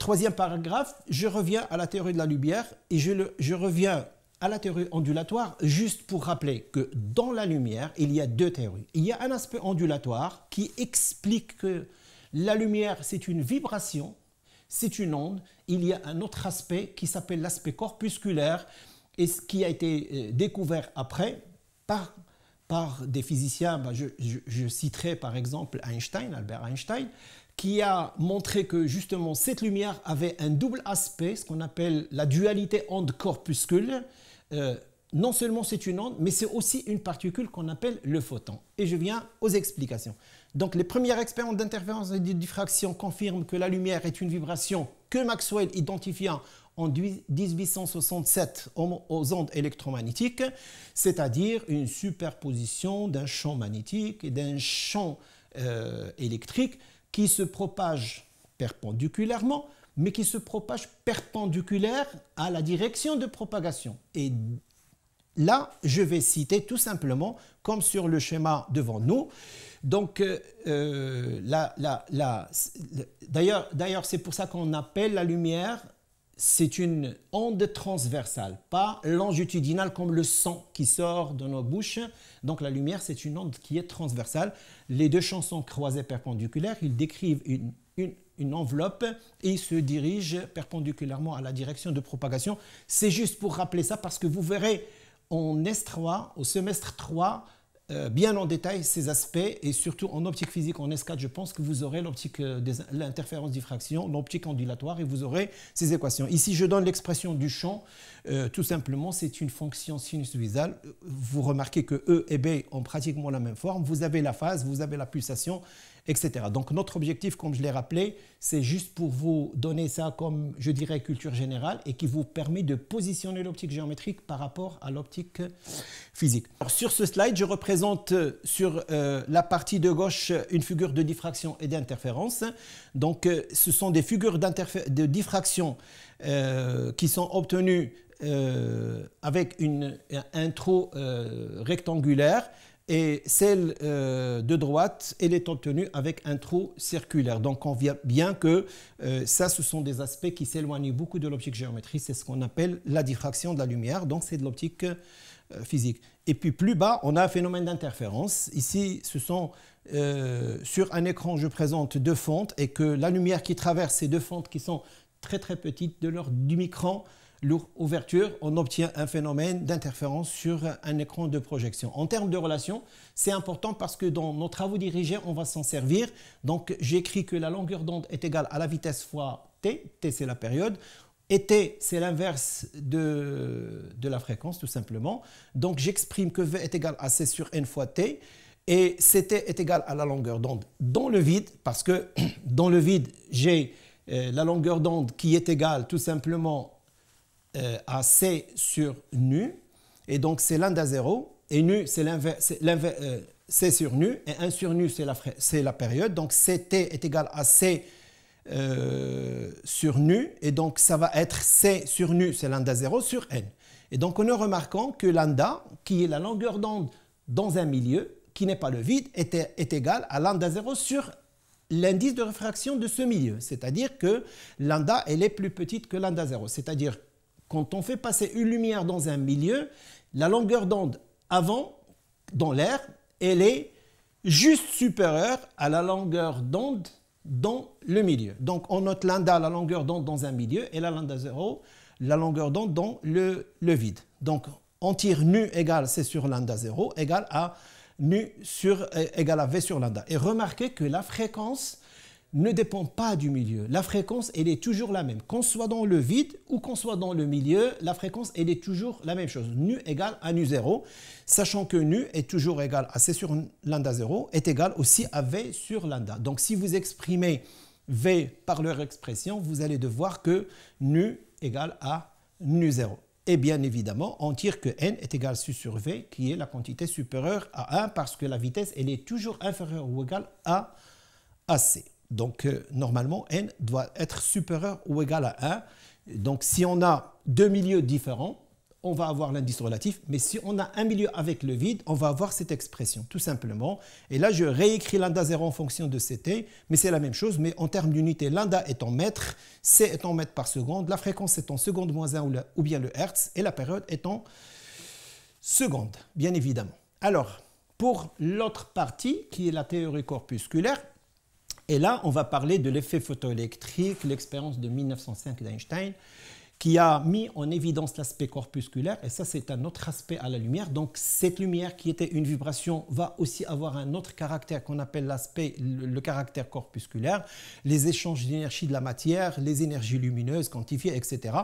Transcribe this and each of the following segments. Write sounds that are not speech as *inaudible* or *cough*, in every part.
Troisième paragraphe, je reviens à la théorie de la lumière et je, je reviens à la théorie ondulatoire juste pour rappeler que dans la lumière, il y a deux théories. Il y a un aspect ondulatoire qui explique que la lumière, c'est une vibration, c'est une onde. Il y a un autre aspect qui s'appelle l'aspect corpusculaire et ce qui a été euh, découvert après par, par des physiciens. Bah, je, je, je citerai par exemple Einstein, Albert Einstein qui a montré que justement cette lumière avait un double aspect, ce qu'on appelle la dualité onde-corpuscule. Euh, non seulement c'est une onde, mais c'est aussi une particule qu'on appelle le photon. Et je viens aux explications. Donc les premières expériences d'interférence et de diffraction confirment que la lumière est une vibration que Maxwell identifia en 1867 aux ondes électromagnétiques, c'est-à-dire une superposition d'un champ magnétique et d'un champ euh, électrique qui se propage perpendiculairement, mais qui se propage perpendiculaire à la direction de propagation. Et là, je vais citer tout simplement, comme sur le schéma devant nous, donc, euh, euh, d'ailleurs, c'est pour ça qu'on appelle la lumière c'est une onde transversale, pas longitudinale comme le sang qui sort de nos bouches. Donc la lumière, c'est une onde qui est transversale. Les deux chansons croisées perpendiculaires, ils décrivent une, enveloppe et se dirigent perpendiculairement à la direction de propagation. C'est juste pour rappeler ça parce que vous verrez en S3, au semestre 3, euh, bien en détail ces aspects et surtout en optique physique, en S4, je pense que vous aurez l'optique euh, l'interférence diffraction, l'optique ondulatoire et vous aurez ces équations. Ici, je donne l'expression du champ. Euh, tout simplement, c'est une fonction sinus visale. Vous remarquez que E et B ont pratiquement la même forme. Vous avez la phase, vous avez la pulsation donc notre objectif, comme je l'ai rappelé, c'est juste pour vous donner ça comme, je dirais, culture générale et qui vous permet de positionner l'optique géométrique par rapport à l'optique euh, physique. sur ce slide, je représente euh, sur euh, la partie de gauche une figure de diffraction et d'interférence. Donc ce sont des figures de diffraction qui sont obtenues avec une, un trou rectangulaire et celle euh, de droite, elle est obtenue avec un trou circulaire. Donc on voit bien que euh, ça, ce sont des aspects qui s'éloignent beaucoup de l'optique géométrique. C'est ce qu'on appelle la diffraction de la lumière, donc c'est de l'optique euh, physique. Et puis plus bas, on a un phénomène d'interférence. Ici, ce sont sur un écran, je présente deux fentes et que la lumière qui traverse ces deux fentes qui sont très très petites de l'ordre du micron, l'ouverture, on obtient un phénomène d'interférence sur un écran de projection. En termes de relation, c'est important parce que dans nos travaux dirigés, on va s'en servir. Donc j'écris que la longueur d'onde est égale à la vitesse fois t, t c'est la période, et t, c'est l'inverse de, de, la fréquence, tout simplement. Donc j'exprime que v est égal à c sur n fois t, et ct est égal à la longueur d'onde dans le vide, parce que *clears throat* dans le vide, j'ai euh, la longueur d'onde qui est égale tout simplement euh, à C sur nu, et donc c'est lambda 0, et nu c'est l'inverse, c'est euh, C sur nu, et 1 sur nu c'est la, la, période, donc CT est égal à C euh, sur nu, et donc ça va être C sur nu, c'est lambda 0 sur N. Et donc nous remarquant que lambda, qui est la longueur d'onde dans un milieu, qui n'est pas le vide, est, est égal à lambda 0 sur l'indice de réfraction de ce milieu, c'est-à-dire que lambda elle est plus petite que lambda 0, c'est-à-dire quand on fait passer une lumière dans un milieu, la longueur d'onde avant, dans l'air, elle est juste supérieure à la longueur d'onde dans le milieu. Donc on note lambda, la longueur d'onde dans un milieu, et la lambda 0, la longueur d'onde dans le, vide. Donc on tire nu égale c sur lambda 0 égale à nu sur, euh, égale à v sur lambda. Et remarquez que la fréquence ne dépend pas du milieu. La fréquence, elle est toujours la même. Qu'on soit dans le vide ou qu'on soit dans le milieu, la fréquence, elle est toujours la même chose. Nu égale à nu0, sachant que nu est toujours égal à C sur lambda 0, est égal aussi à V sur lambda. Donc si vous exprimez V par leur expression, vous allez devoir que nu égale à nu0. Et bien évidemment, on tire que n est égal à su sur v, qui est la quantité supérieure à 1, parce que la vitesse, elle est toujours inférieure ou égale à c. Donc, euh, normalement, n doit être supérieur ou égal à 1. Donc, si on a deux milieux différents, on va avoir l'indice relatif, mais si on a un milieu avec le vide, on va avoir cette expression, tout simplement. Et là, je réécris lambda 0 en fonction de ct, mais c'est la même chose, mais en termes d'unité, lambda est en mètres, c est en mètres par seconde, la fréquence est en seconde moins 1 ou, ou bien le hertz, et la période est en seconde, bien évidemment. Alors, pour l'autre partie, qui est la théorie corpusculaire, et là, on va parler de l'effet photoélectrique, l'expérience de 1905 d'Einstein, qui a mis en évidence l'aspect corpusculaire, et ça c'est un autre aspect à la lumière. Donc cette lumière qui était une vibration va aussi avoir un autre caractère qu'on appelle l'aspect, le, caractère corpusculaire, les échanges d'énergie de la matière, les énergies lumineuses quantifiées, etc.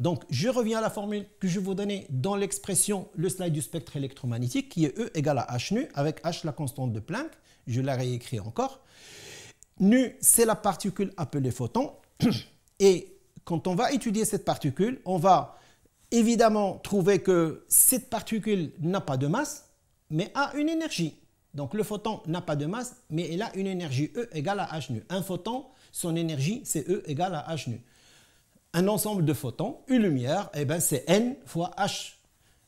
Donc je reviens à la formule que je vous donnais dans l'expression le slide du spectre électromagnétique, qui est E égale à H nu, avec H la constante de Planck, je la réécris encore. Nu, c'est la particule appelée photon. Et quand on va étudier cette particule, on va évidemment trouver que cette particule n'a pas de masse, mais a une énergie. Donc le photon n'a pas de masse, mais il a une énergie E égale à H nu. Un photon, son énergie, c'est E égale à H nu. Un ensemble de photons, une lumière, et eh ben, c'est N fois H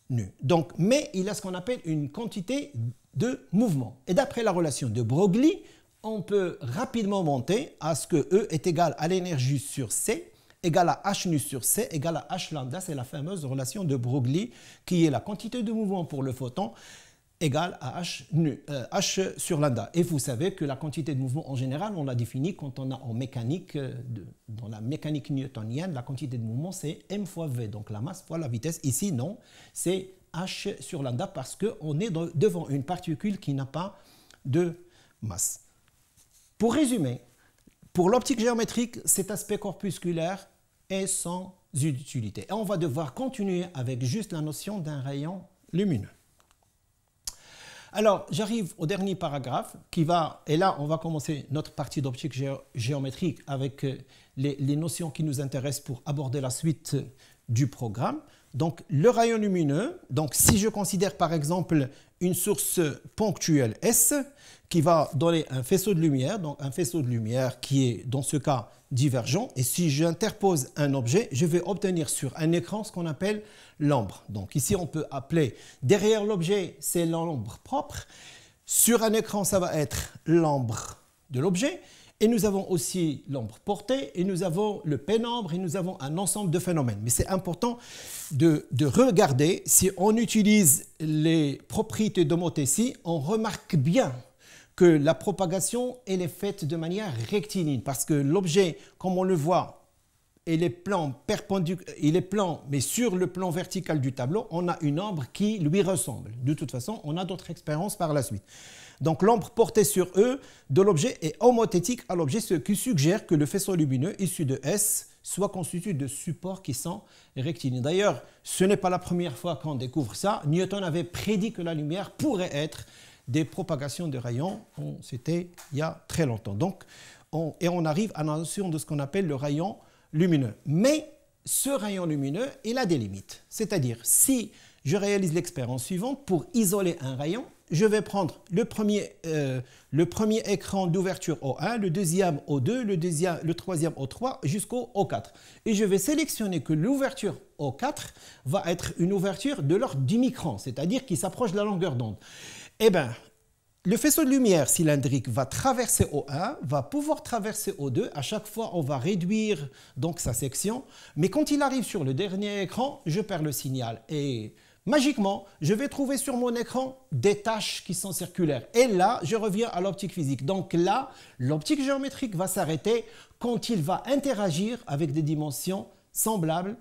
nu. Donc, mais il a ce qu'on appelle une quantité de mouvement. Et d'après la relation de Broglie, on peut rapidement monter à ce que E est égal à l'énergie sur C égale à H nu sur C égale à H lambda. C'est la fameuse relation de Broglie qui est la quantité de mouvement pour le photon égale à H, nu, euh, H sur lambda. Et vous savez que la quantité de mouvement en général, on la définit quand on a en mécanique, euh, dans la mécanique newtonienne, la quantité de mouvement c'est m fois v, donc la masse fois la vitesse. Ici non, c'est H sur lambda parce qu'on est devant une particule qui n'a pas de masse. Pour résumer, pour l'optique géométrique, cet aspect corpusculaire est sans utilité. Et on va devoir continuer avec juste la notion d'un rayon lumineux. Alors, j'arrive au dernier paragraphe qui va, et là, on va commencer notre partie d'optique géométrique avec euh, les, les, notions qui nous intéressent pour aborder la suite euh, du programme. Donc le rayon lumineux, donc si je considère par exemple une source ponctuelle S qui va donner un faisceau de lumière, donc un faisceau de lumière qui est dans ce cas divergent, et si j'interpose un objet, je vais obtenir sur un écran ce qu'on appelle l'ombre. Donc ici on peut appeler derrière l'objet c'est l'ombre propre, sur un écran ça va être l'ombre de l'objet, et nous avons aussi l'ombre portée, et nous avons le pénombre, et nous avons un ensemble de phénomènes. Mais c'est important de, regarder, si on utilise les propriétés d'homothétie, on remarque bien que la propagation, est faite de manière rectiligne, parce que l'objet, comme on le voit, et les plans il est plan, mais sur le plan vertical du tableau, on a une ombre qui lui ressemble. De toute façon, on a d'autres expériences par la suite. Donc l'ombre portée sur E de l'objet est homothétique à l'objet, ce qui suggère que le faisceau lumineux issu de S soit constitué de supports qui sont rectilignes. D'ailleurs, ce n'est pas la première fois qu'on découvre ça. Newton avait prédit que la lumière pourrait être des propagations de rayons. C'était il y a très longtemps. Donc, et on arrive à la notion de ce qu'on appelle le rayon lumineux. Mais ce rayon lumineux, il a des limites. C'est-à-dire, si je réalise l'expérience suivante, pour isoler un rayon, je vais prendre le premier, euh, le premier écran d'ouverture O1, le deuxième O2, le, deuxième, le troisième O3 jusqu'au O4. Et je vais sélectionner que l'ouverture O4 va être une ouverture de l'ordre du micron, c'est-à-dire qui s'approche de la longueur d'onde. Eh bien, le faisceau de lumière cylindrique va traverser O1, va pouvoir traverser O2. À chaque fois, on va réduire donc sa section. Mais quand il arrive sur le dernier écran, je perds le signal. Et Magiquement, je vais trouver sur mon écran des tâches qui sont circulaires. Et là, je reviens à l'optique physique. Donc là, l'optique géométrique va s'arrêter quand il va interagir avec des dimensions semblables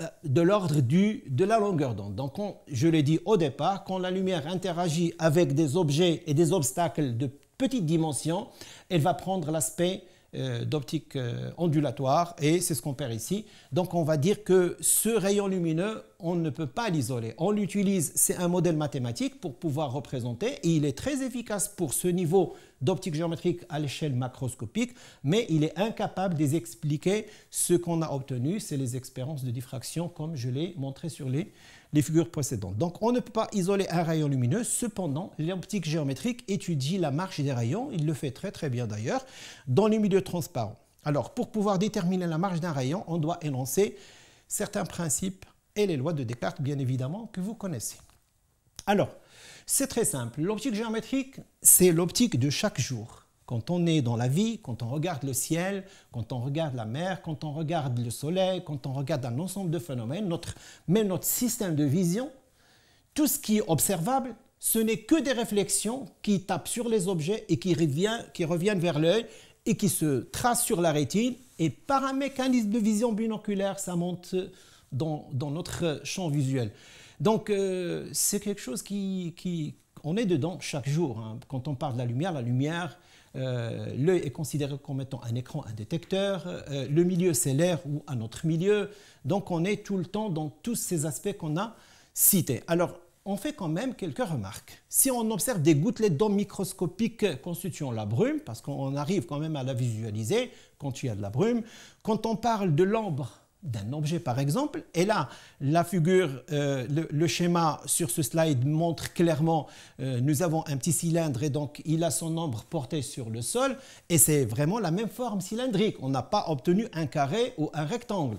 euh, de l'ordre de la longueur d'onde. Donc, je l'ai dit au départ, quand la lumière interagit avec des objets et des obstacles de petite dimension, elle va prendre l'aspect euh, d'optique euh, ondulatoire et c'est ce qu'on perd ici. Donc on va dire que ce rayon lumineux, on ne peut pas l'isoler. On l'utilise, c'est un modèle mathématique pour pouvoir représenter et il est très efficace pour ce niveau d'optique géométrique à l'échelle macroscopique, mais il est incapable d'expliquer ce qu'on a obtenu, c'est les expériences de diffraction comme je l'ai montré sur les les figures précédentes. Donc on ne peut pas isoler un rayon lumineux, cependant l'optique géométrique étudie la marche des rayons, il le fait très très bien d'ailleurs, dans les milieux transparents. Alors pour pouvoir déterminer la marche d'un rayon, on doit énoncer certains principes et les lois de Descartes bien évidemment que vous connaissez. Alors, c'est très simple, l'optique géométrique, c'est l'optique de chaque jour. Quand on est dans la vie, quand on regarde le ciel, quand on regarde la mer, quand on regarde le soleil, quand on regarde un ensemble de phénomènes, notre, même notre système de vision, tout ce qui est observable, ce n'est que des réflexions qui tapent sur les objets et qui, revient, qui reviennent vers l'œil et qui se tracent sur la rétine. Et par un mécanisme de vision binoculaire, ça monte dans, dans notre champ visuel. Donc euh, c'est quelque chose qui, qui, On est dedans chaque jour. Hein. Quand on parle de la lumière, la lumière, euh, l'œil est considéré comme étant un écran, un détecteur. Euh, le milieu, c'est l'air ou un autre milieu. Donc, on est tout le temps dans tous ces aspects qu'on a cités. Alors, on fait quand même quelques remarques. Si on observe des gouttelettes d'eau microscopiques constituant la brume, parce qu'on arrive quand même à la visualiser quand il y a de la brume, quand on parle de l'ombre, d'un objet par exemple. Et là, la figure, euh, le, schéma sur ce slide montre clairement, euh, nous avons un petit cylindre et donc il a son ombre portée sur le sol et c'est vraiment la même forme cylindrique. On n'a pas obtenu un carré ou un rectangle.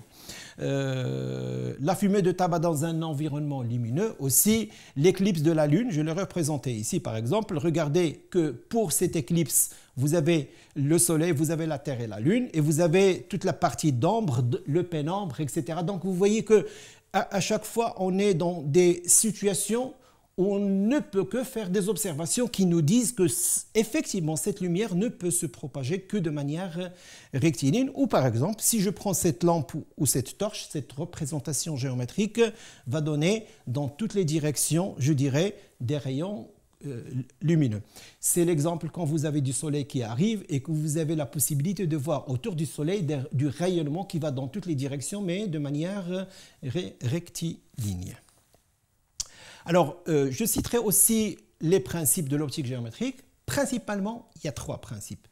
Euh, la fumée de tabac dans un environnement lumineux, aussi l'éclipse de la Lune, je l'ai représenté ici par exemple. Regardez que pour cette éclipse, vous avez le Soleil, vous avez la Terre et la Lune, et vous avez toute la partie d'ombre, le pénombre, etc. Donc vous voyez que à chaque fois, on est dans des situations on ne peut que faire des observations qui nous disent que effectivement cette lumière ne peut se propager que de manière euh, rectiligne ou par exemple si je prends cette lampe ou cette torche cette représentation géométrique va donner dans toutes les directions je dirais des rayons euh, lumineux. C'est l'exemple quand vous avez du soleil qui arrive et que vous avez la possibilité de voir autour du soleil du rayonnement qui va dans toutes les directions, mais de manière euh, rectiligne. Alors, euh, je citerai aussi les principes de l'optique géométrique. Principalement, il y a trois principes.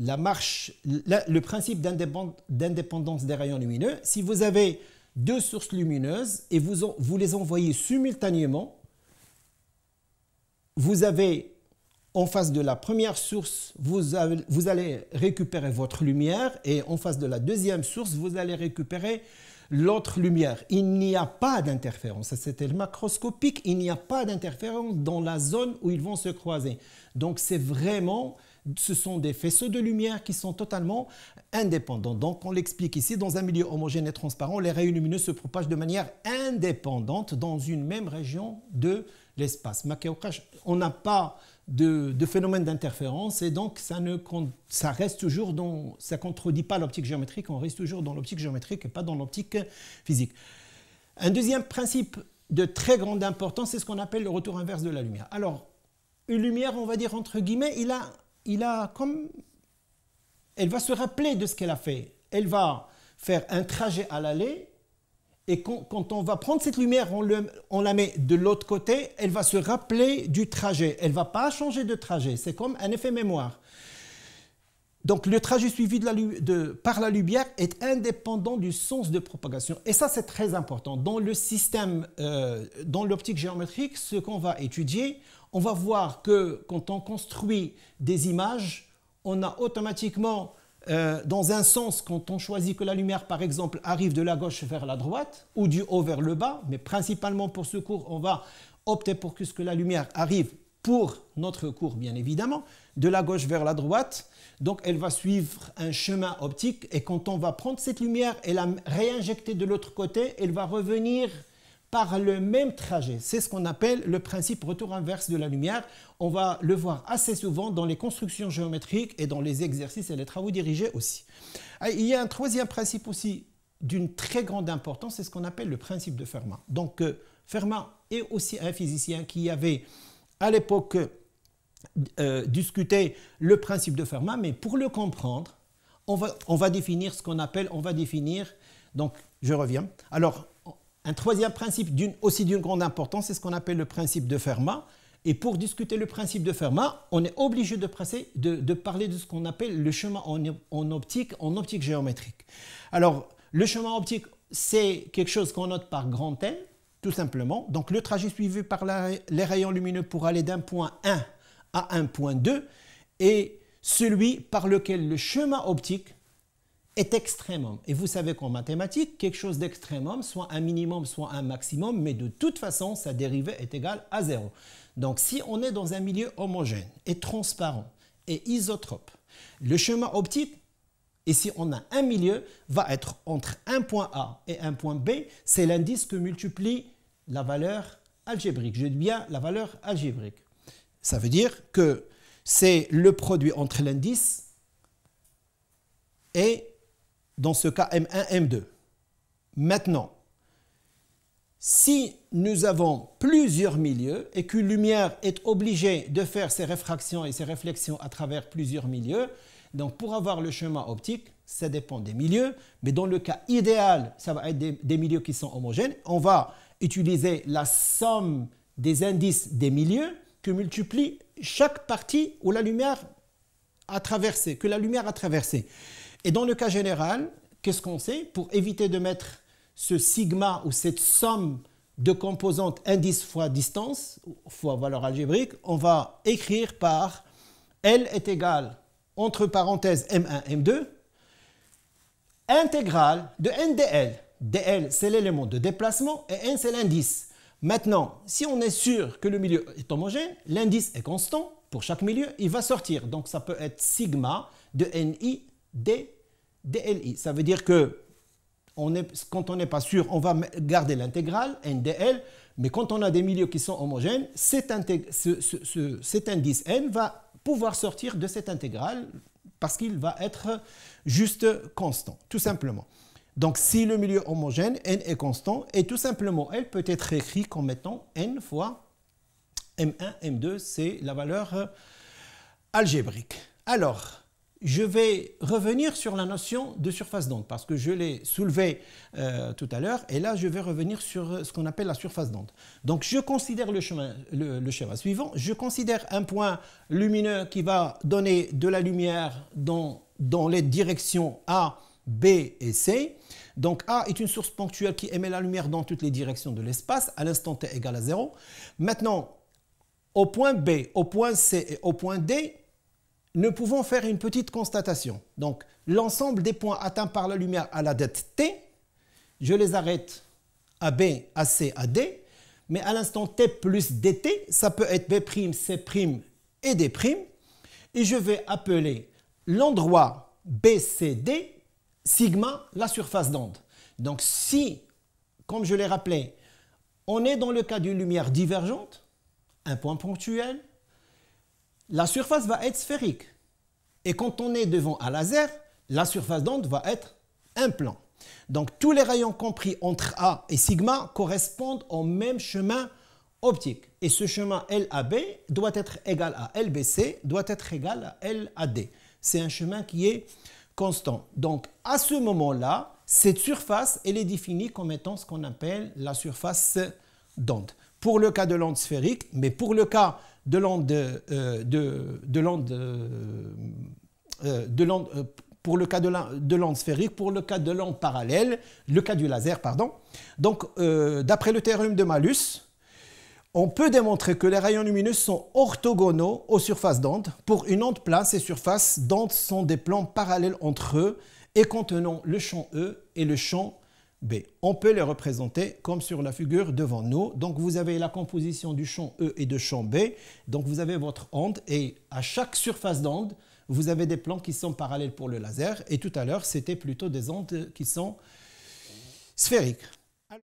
La marche, le principe d'indépendance des rayons lumineux. Si vous avez deux sources lumineuses et vous, les envoyez simultanément, vous avez en face de la première source, vous, allez récupérer votre lumière et en face de la deuxième source, vous allez récupérer l'autre lumière. Il n'y a pas d'interférence. C'était le macroscopique. Il n'y a pas d'interférence dans la zone où ils vont se croiser. Donc c'est vraiment, ce sont des faisceaux de lumière qui sont totalement indépendants. Donc on l'explique ici, dans un milieu homogène et transparent, les rayons lumineux se propagent de manière indépendante dans une même région de l'espace. On n'a pas de, phénomène d'interférence et donc ça, ne, ça reste toujours dans, ça contredit pas l'optique géométrique, on reste toujours dans l'optique géométrique et pas dans l'optique physique. Un deuxième principe de très grande importance, c'est ce qu'on appelle le retour inverse de la lumière. Alors, une lumière, on va dire entre guillemets, il a, il a comme, elle va se rappeler de ce qu'elle a fait. Elle va faire un trajet à l'aller et quand, on va prendre cette lumière, on, la met de l'autre côté, elle va se rappeler du trajet. Elle ne va pas changer de trajet. C'est comme un effet mémoire. Donc le trajet suivi par la lumière est indépendant du sens de propagation. Et ça, c'est très important. Dans le système, euh, dans l'optique géométrique, ce qu'on va étudier, on va voir que quand on construit des images, on a automatiquement euh, dans un sens quand on choisit que la lumière, par exemple, arrive de la gauche vers la droite ou du haut vers le bas, mais principalement pour ce cours, on va opter pour que, que la lumière arrive pour notre cours, bien évidemment, de la gauche vers la droite. Donc elle va suivre un chemin optique et quand on va prendre cette lumière et la réinjecter de l'autre côté, elle va revenir par le même trajet. C'est ce qu'on appelle le principe retour inverse de la lumière. On va le voir assez souvent dans les constructions géométriques et dans les exercices et les travaux dirigés aussi. Ah, il y a un troisième principe aussi d'une très grande importance, c'est ce qu'on appelle le principe de Fermat. Donc euh, Fermat est aussi un physicien qui avait à l'époque euh, discuté le principe de Fermat, mais pour le comprendre, on va, on va définir ce qu'on appelle, on va définir, donc je reviens. Alors un troisième principe d'une, aussi d'une grande importance, c'est ce qu'on appelle le principe de Fermat. Et pour discuter le principe de Fermat, on est obligé de, parler de ce qu'on appelle le chemin en, optique, en optique géométrique. Alors, le chemin optique, c'est quelque chose qu'on note par grand N, tout simplement. Donc, le trajet suivi par les rayons lumineux pour aller d'un point 1 à un point 2 est celui par lequel le chemin optique est extrémum. Et vous savez qu'en mathématiques, quelque chose d'extrêmement, soit un minimum, soit un maximum, mais de toute façon, sa dérivée est égale à zéro. Donc si on est dans un milieu homogène et transparent et isotrope, le chemin optique, et si on a un milieu, va être entre un point A et un point B, c'est l'indice que multiplie la valeur algébrique. Je dis bien la valeur algébrique. Ça veut dire que c'est le produit entre l'indice et dans ce cas M1, M2. Maintenant, si nous avons plusieurs milieux et qu'une lumière est obligée de faire ses réfractions et ses réflexions à travers plusieurs milieux, donc pour avoir le chemin optique, ça dépend des milieux, mais dans le cas idéal, ça va être des, milieux qui sont homogènes. On va utiliser la somme des indices des milieux que multiplie chaque partie où la lumière a traversé, que la lumière a traversé. Et dans le cas général, qu'est-ce qu'on sait Pour éviter de mettre ce sigma ou cette somme de composantes indice fois distance, fois valeur algébrique, on va écrire par L est égal, entre parenthèses M1, M2, intégrale de dL DL, c'est l'élément de déplacement et N, c'est l'indice. Maintenant, si on est sûr que le milieu est homogène, l'indice est constant pour chaque milieu, il va sortir. Donc ça peut être sigma de NI D, DLI. Ça veut dire que quand on n'est pas sûr, on va garder l'intégrale, NDL, mais quand on a des milieux qui sont homogènes, cet, indice N va pouvoir sortir de cette intégrale parce qu'il va être juste constant, tout simplement. Donc si le milieu homogène, N est constant, et tout simplement L peut être écrit comme étant N fois M1, M2, c'est la valeur algébrique. Alors, je vais revenir sur la notion de surface d'onde parce que je l'ai soulevée euh, tout à l'heure et là je vais revenir sur euh, ce qu'on appelle la surface d'onde. Donc je considère le, chemin, le, schéma suivant, je considère un point lumineux qui va donner de la lumière dans, dans les directions A, B et C. Donc A est une source ponctuelle qui émet la lumière dans toutes les directions de l'espace à l'instant t égale à 0. Maintenant, au point B, au point C et au point D, nous pouvons faire une petite constatation. Donc, l'ensemble des points atteints par la lumière à la date T, je les arrête à B, à C, à D, mais à l'instant T plus DT, ça peut être B', C' et D', et je vais appeler l'endroit BCD sigma la surface d'onde. Donc si, comme je l'ai rappelé, on est dans le cas d'une lumière divergente, un point ponctuel, la surface va être sphérique. Et quand on est devant un laser, la surface d'onde va être un plan. Donc tous les rayons compris entre A et sigma correspondent au même chemin optique. Et ce chemin LAB doit être égal à LBC, doit être égal à LAD. C'est un chemin qui est constant. Donc à ce moment-là, cette surface, elle est définie comme étant ce qu'on appelle la surface d'onde. Pour le cas de l'onde sphérique, mais pour le cas de l'onde, euh, de, de l'onde, euh, euh, de l'onde pour le cas de l'onde sphérique, pour le cas de l'onde parallèle, le cas du laser, pardon. Donc, d'après le théorème de Malus, on peut démontrer que les rayons lumineux sont orthogonaux aux surfaces d'onde Pour une onde plane, ces surfaces d'onde sont des plans parallèles entre eux et contenant le champ E et le champ on peut les représenter comme sur la figure devant nous. Donc vous avez la composition du champ E et de champ B. Donc vous avez votre onde et à chaque surface d'onde, vous avez des plans qui sont parallèles pour le laser. Et tout à l'heure, c'était plutôt des ondes qui sont sphériques.